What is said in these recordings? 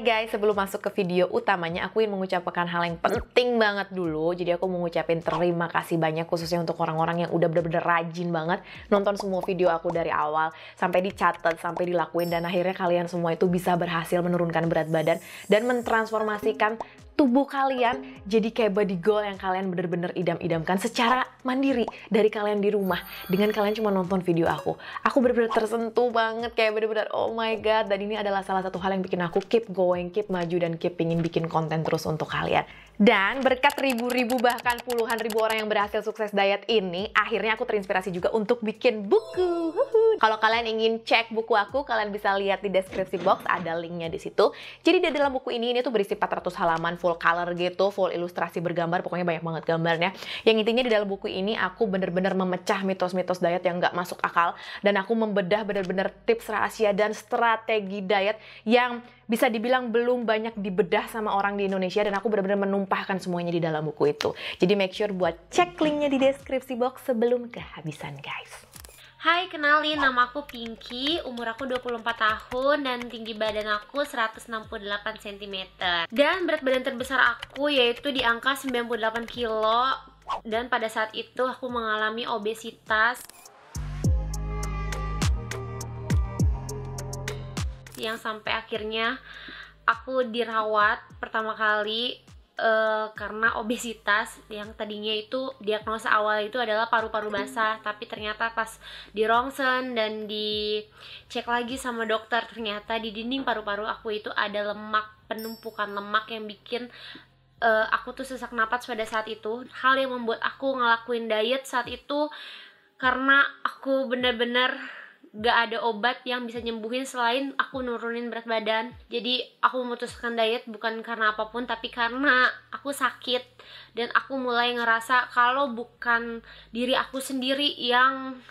Hai guys, sebelum masuk ke video utamanya, aku ingin mengucapkan hal yang penting banget dulu. Jadi aku mau ngucapin terima kasih banyak khususnya untuk orang-orang yang udah bener-bener rajin banget nonton semua video aku dari awal sampai dicatat, sampai dilakuin dan akhirnya kalian semua itu bisa berhasil menurunkan berat badan dan mentransformasikan tubuh kalian jadi kayak body goal yang kalian bener-bener idam-idamkan secara mandiri dari kalian di rumah dengan kalian cuma nonton video aku. Aku bener-bener tersentuh banget kayak bener-bener oh my god dan ini adalah salah satu hal yang bikin aku keep going, keep maju dan keep ingin bikin konten terus untuk kalian. Dan berkat ribu-ribu bahkan puluhan ribu orang yang berhasil sukses diet ini, akhirnya aku terinspirasi juga untuk bikin buku. Kalau kalian ingin cek buku aku, kalian bisa lihat di deskripsi box ada linknya di situ. Jadi di dalam buku ini ini tuh berisi 400 halaman full color gitu, full ilustrasi bergambar, pokoknya banyak banget gambarnya. Yang intinya di dalam buku ini aku bener-bener memecah mitos-mitos diet yang nggak masuk akal dan aku membedah bener-bener tips rahasia dan strategi diet yang bisa dibilang belum banyak dibedah sama orang di Indonesia dan aku benar-benar menumpahkan semuanya di dalam buku itu. Jadi make sure buat cek linknya di deskripsi box sebelum kehabisan guys. Hai, kenalin nama aku Pinky, umur aku 24 tahun dan tinggi badan aku 168 cm. Dan berat badan terbesar aku yaitu di angka 98 kg dan pada saat itu aku mengalami obesitas. yang sampai akhirnya aku dirawat pertama kali uh, karena obesitas yang tadinya itu diagnosa awal itu adalah paru-paru basah tapi ternyata pas di rongsen dan dicek lagi sama dokter ternyata di dinding paru-paru aku itu ada lemak penumpukan lemak yang bikin uh, aku tuh sesak napas pada saat itu hal yang membuat aku ngelakuin diet saat itu karena aku bener-bener gak ada obat yang bisa nyembuhin selain aku nurunin berat badan jadi aku memutuskan diet bukan karena apapun tapi karena aku sakit dan aku mulai ngerasa kalau bukan diri aku sendiri yang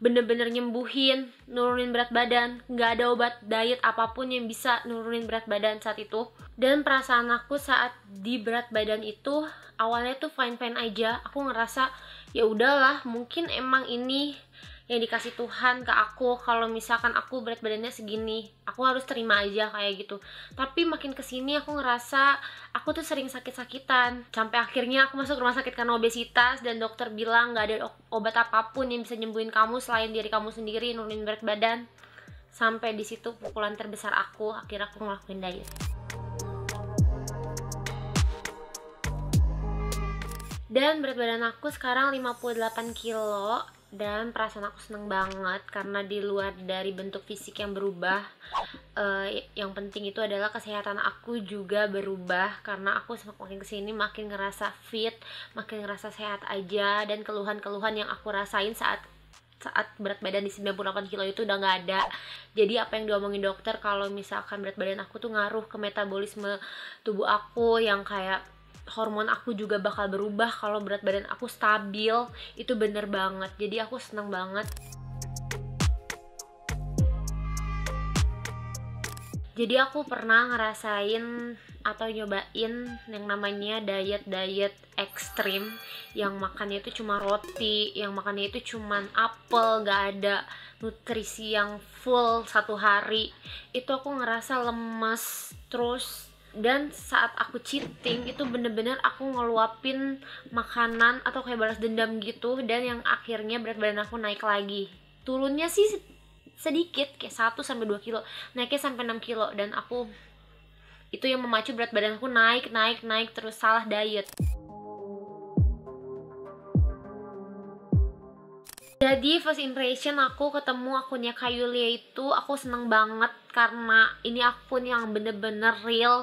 bener-bener nyembuhin nurunin berat badan gak ada obat diet apapun yang bisa nurunin berat badan saat itu dan perasaan aku saat di berat badan itu awalnya tuh fine fine aja aku ngerasa ya udahlah mungkin emang ini yang dikasih Tuhan ke aku kalau misalkan aku berat badannya segini aku harus terima aja kayak gitu tapi makin kesini aku ngerasa aku tuh sering sakit-sakitan sampai akhirnya aku masuk rumah sakit karena obesitas dan dokter bilang nggak ada obat apapun yang bisa nyembuhin kamu selain diri kamu sendiri nurunin berat badan sampai di situ pukulan terbesar aku akhirnya aku ngelakuin diet dan berat badan aku sekarang 58 kilo dan perasaan aku seneng banget karena di luar dari bentuk fisik yang berubah uh, yang penting itu adalah kesehatan aku juga berubah karena aku semakin kesini makin ngerasa fit makin ngerasa sehat aja dan keluhan-keluhan yang aku rasain saat saat berat badan di 98 kilo itu udah nggak ada jadi apa yang diomongin dokter kalau misalkan berat badan aku tuh ngaruh ke metabolisme tubuh aku yang kayak hormon aku juga bakal berubah kalau berat badan aku stabil itu bener banget jadi aku senang banget jadi aku pernah ngerasain atau nyobain yang namanya diet-diet ekstrim yang makannya itu cuma roti, yang makannya itu cuma apel, gak ada nutrisi yang full satu hari itu aku ngerasa lemes terus dan saat aku cheating itu bener-bener aku ngeluapin makanan atau kayak balas dendam gitu dan yang akhirnya berat badan aku naik lagi turunnya sih sedikit kayak 1 sampai 2 kilo naiknya sampai 6 kilo dan aku itu yang memacu berat aku naik naik naik terus salah diet Jadi first impression aku ketemu akunnya Kayulia itu aku seneng banget karena ini akun yang bener-bener real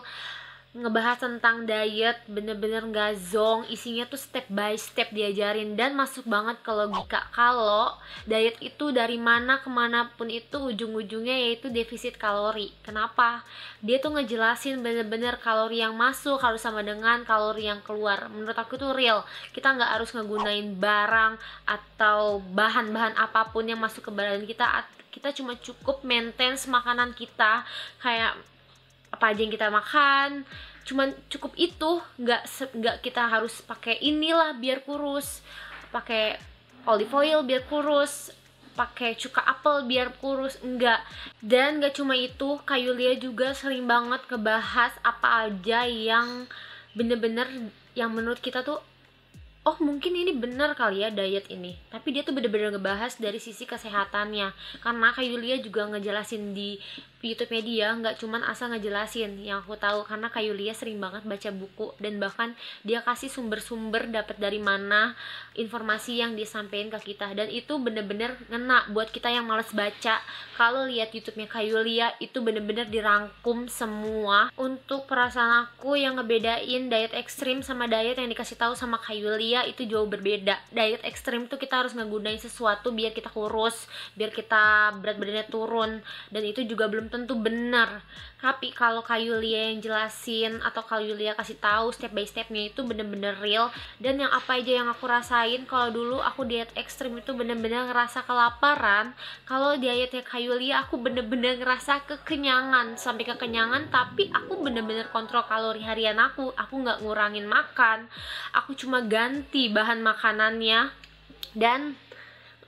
ngebahas tentang diet bener-bener gak zong isinya tuh step by step diajarin dan masuk banget ke logika kalau diet itu dari mana kemana pun itu ujung-ujungnya yaitu defisit kalori kenapa dia tuh ngejelasin bener-bener kalori yang masuk harus sama dengan kalori yang keluar menurut aku tuh real kita nggak harus ngegunain barang atau bahan-bahan apapun yang masuk ke badan kita kita cuma cukup maintain makanan kita kayak apa aja yang kita makan cuman cukup itu nggak nggak kita harus pakai inilah biar kurus pakai olive oil biar kurus pakai cuka apel biar kurus enggak dan gak cuma itu Kayulia juga sering banget kebahas apa aja yang bener-bener yang menurut kita tuh oh mungkin ini benar kali ya diet ini tapi dia tuh bener-bener ngebahas dari sisi kesehatannya karena Kak Yulia juga ngejelasin di youtube media dia nggak cuman asal ngejelasin yang aku tahu karena Kak Yulia sering banget baca buku dan bahkan dia kasih sumber-sumber dapat dari mana informasi yang disampaikan ke kita dan itu bener-bener ngena buat kita yang males baca kalau lihat YouTube-nya Kak Yulia itu bener-bener dirangkum semua untuk perasaan aku yang ngebedain diet ekstrim sama diet yang dikasih tahu sama Kak Yulia itu jauh berbeda diet ekstrim tuh kita harus ngegunain sesuatu biar kita kurus biar kita berat badannya turun dan itu juga belum tentu benar tapi kalau kayu Yulia yang jelasin atau kayu Yulia kasih tahu step by stepnya itu bener-bener real dan yang apa aja yang aku rasain kalau dulu aku diet ekstrim itu bener-bener ngerasa kelaparan kalau dietnya kayu Yulia aku bener-bener ngerasa kekenyangan sampai kekenyangan tapi aku bener-bener kontrol kalori harian aku aku nggak ngurangin makan aku cuma ganti berhenti bahan makanannya dan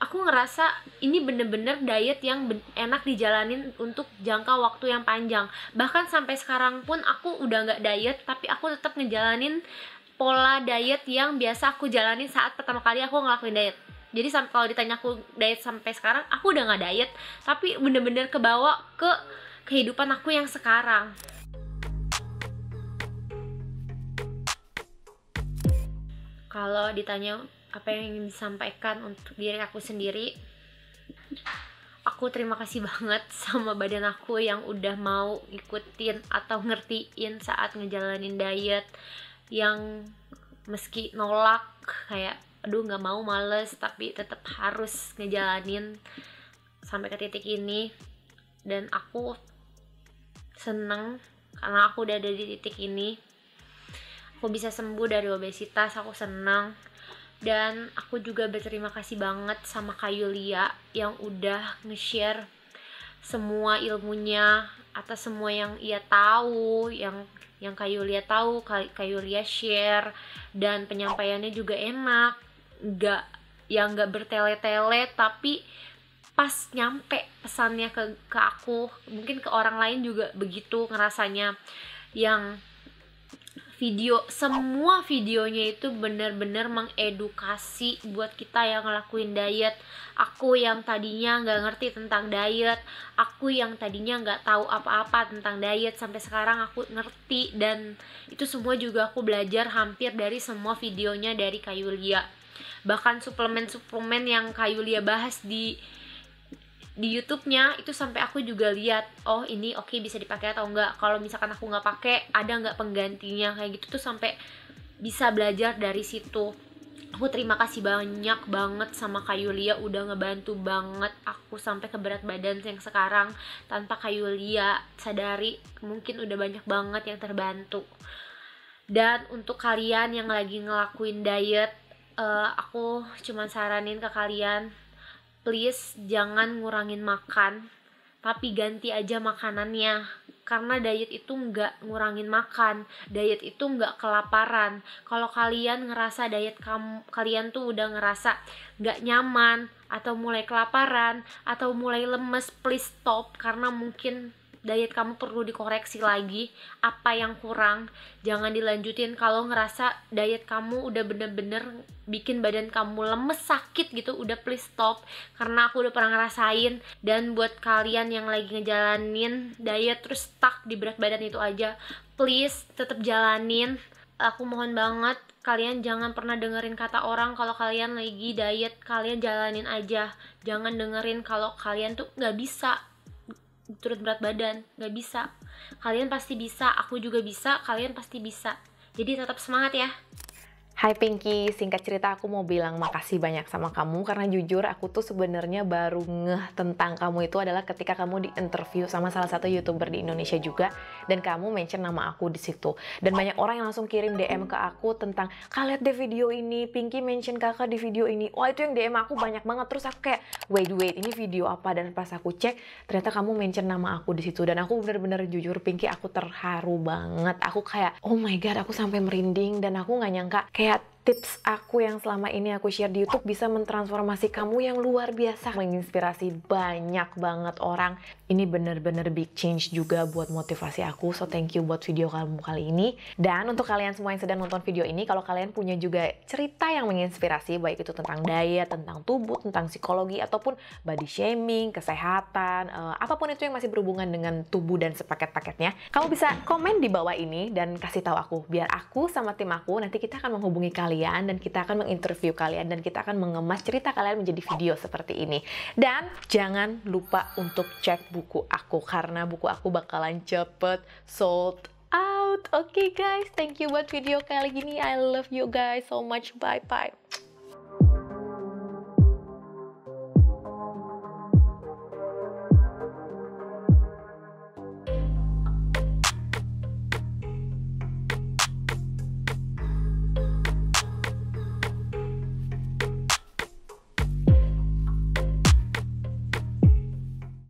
aku ngerasa ini bener-bener diet yang enak dijalanin untuk jangka waktu yang panjang bahkan sampai sekarang pun aku udah nggak diet tapi aku tetap ngejalanin pola diet yang biasa aku jalanin saat pertama kali aku ngelakuin diet jadi kalau ditanya aku diet sampai sekarang aku udah nggak diet tapi bener-bener kebawa ke kehidupan aku yang sekarang kalau ditanya apa yang ingin disampaikan untuk diri aku sendiri aku terima kasih banget sama badan aku yang udah mau ikutin atau ngertiin saat ngejalanin diet yang meski nolak kayak aduh nggak mau males tapi tetap harus ngejalanin sampai ke titik ini dan aku seneng karena aku udah ada di titik ini aku bisa sembuh dari obesitas aku senang dan aku juga berterima kasih banget sama Kak Yulia yang udah nge-share semua ilmunya atas semua yang ia tahu yang yang Kak Yulia tahu Kak Yulia share dan penyampaiannya juga enak gak yang nggak bertele-tele tapi pas nyampe pesannya ke ke aku mungkin ke orang lain juga begitu ngerasanya yang video semua videonya itu bener-bener mengedukasi buat kita yang ngelakuin diet aku yang tadinya nggak ngerti tentang diet aku yang tadinya nggak tahu apa-apa tentang diet sampai sekarang aku ngerti dan itu semua juga aku belajar hampir dari semua videonya dari Kayulia bahkan suplemen-suplemen yang Kayulia bahas di di YouTube-nya itu sampai aku juga lihat oh ini oke okay, bisa dipakai atau enggak kalau misalkan aku nggak pakai ada nggak penggantinya kayak gitu tuh sampai bisa belajar dari situ aku terima kasih banyak banget sama Kayulia udah ngebantu banget aku sampai ke berat badan yang sekarang tanpa Kayulia sadari mungkin udah banyak banget yang terbantu dan untuk kalian yang lagi ngelakuin diet uh, aku cuman saranin ke kalian please jangan ngurangin makan tapi ganti aja makanannya karena diet itu nggak ngurangin makan diet itu nggak kelaparan kalau kalian ngerasa diet kamu kalian tuh udah ngerasa nggak nyaman atau mulai kelaparan atau mulai lemes please stop karena mungkin diet kamu perlu dikoreksi lagi apa yang kurang jangan dilanjutin kalau ngerasa diet kamu udah bener-bener bikin badan kamu lemes sakit gitu udah please stop karena aku udah pernah ngerasain dan buat kalian yang lagi ngejalanin diet terus stuck di berat badan itu aja please tetap jalanin aku mohon banget kalian jangan pernah dengerin kata orang kalau kalian lagi diet kalian jalanin aja jangan dengerin kalau kalian tuh nggak bisa turun berat badan nggak bisa kalian pasti bisa aku juga bisa kalian pasti bisa jadi tetap semangat ya Hai Pinky, singkat cerita aku mau bilang makasih banyak sama kamu karena jujur aku tuh sebenarnya baru ngeh tentang kamu itu adalah ketika kamu di interview sama salah satu youtuber di Indonesia juga dan kamu mention nama aku di situ. Dan banyak orang yang langsung kirim DM ke aku tentang, kalian lihat deh video ini, Pinky mention Kakak di video ini." Wah, itu yang DM aku banyak banget. Terus aku kayak, "Wait, wait, ini video apa?" Dan pas aku cek, ternyata kamu mention nama aku di situ dan aku bener-bener jujur Pinky aku terharu banget. Aku kayak, "Oh my god, aku sampai merinding dan aku nggak nyangka kayak tips aku yang selama ini aku share di YouTube bisa mentransformasi kamu yang luar biasa, menginspirasi banyak banget orang. Ini bener-bener big change juga buat motivasi aku. So thank you buat video kamu kali ini. Dan untuk kalian semua yang sedang nonton video ini, kalau kalian punya juga cerita yang menginspirasi, baik itu tentang diet, tentang tubuh, tentang psikologi, ataupun body shaming, kesehatan, uh, apapun itu yang masih berhubungan dengan tubuh dan sepaket-paketnya, kamu bisa komen di bawah ini dan kasih tahu aku biar aku sama tim aku nanti kita akan menghubungi kalian kalian dan kita akan menginterview kalian dan kita akan mengemas cerita kalian menjadi video seperti ini. Dan jangan lupa untuk cek buku aku karena buku aku bakalan cepet sold out. Oke okay guys, thank you buat video kali ini. I love you guys so much. Bye bye.